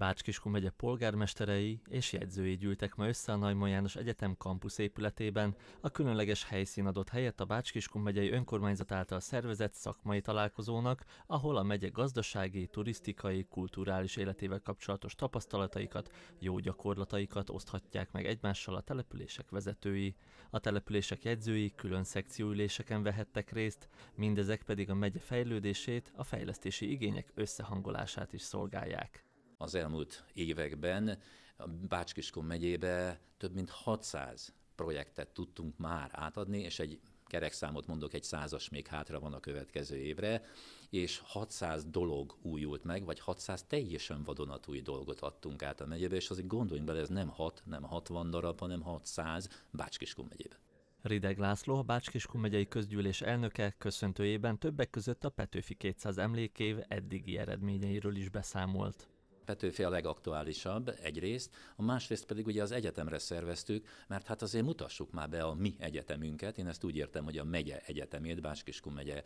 bács megye polgármesterei és jegyzői gyűltek ma össze a Najmon János Egyetem kampusz épületében. A különleges helyszín adott helyet a bács megyei önkormányzat által szervezett szakmai találkozónak, ahol a megye gazdasági, turisztikai, kulturális életével kapcsolatos tapasztalataikat, jó gyakorlataikat oszthatják meg egymással a települések vezetői. A települések jegyzői külön szekcióüléseken vehettek részt, mindezek pedig a megye fejlődését, a fejlesztési igények összehangolását is szolgálják az elmúlt években a Bácskiskun megyébe több mint 600 projektet tudtunk már átadni, és egy kerekszámot mondok, egy százas még hátra van a következő évre, és 600 dolog újult meg, vagy 600 teljesen vadonatúj dolgot adtunk át a megyébe, és azért gondoljunk bele, ez nem 6, nem 60 darab, hanem 600 Bácskiskun megyébe. Rideg László, a Bácskiskun megyei közgyűlés elnöke köszöntőjében többek között a Petőfi 200 emlékév eddigi eredményeiről is beszámolt. Petőfi a legaktuálisabb egyrészt, a másrészt pedig ugye az egyetemre szerveztük, mert hát azért mutassuk már be a mi egyetemünket, én ezt úgy értem, hogy a megye egyetemét, Báskiskun megye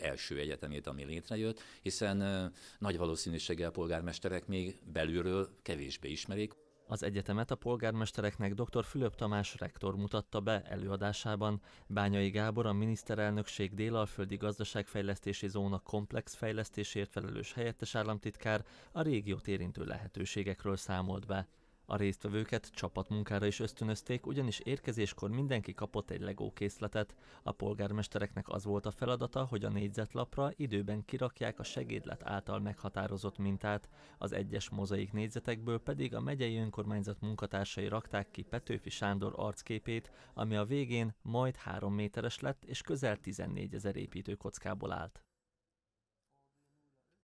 első egyetemét, ami létrejött, hiszen nagy valószínűséggel polgármesterek még belülről kevésbé ismerik. Az egyetemet a polgármestereknek dr. Fülöp Tamás rektor mutatta be előadásában, Bányai Gábor a miniszterelnökség délalföldi gazdaságfejlesztési zóna komplex fejlesztésért felelős helyettes államtitkár a régiót érintő lehetőségekről számolt be. A résztvevőket csapatmunkára is ösztönözték, ugyanis érkezéskor mindenki kapott egy Lego készletet. A polgármestereknek az volt a feladata, hogy a négyzetlapra időben kirakják a segédlet által meghatározott mintát, az egyes mozaik négyzetekből pedig a megyei önkormányzat munkatársai rakták ki Petőfi Sándor arcképét, ami a végén majd három méteres lett és közel 14 ezer építőkockából állt.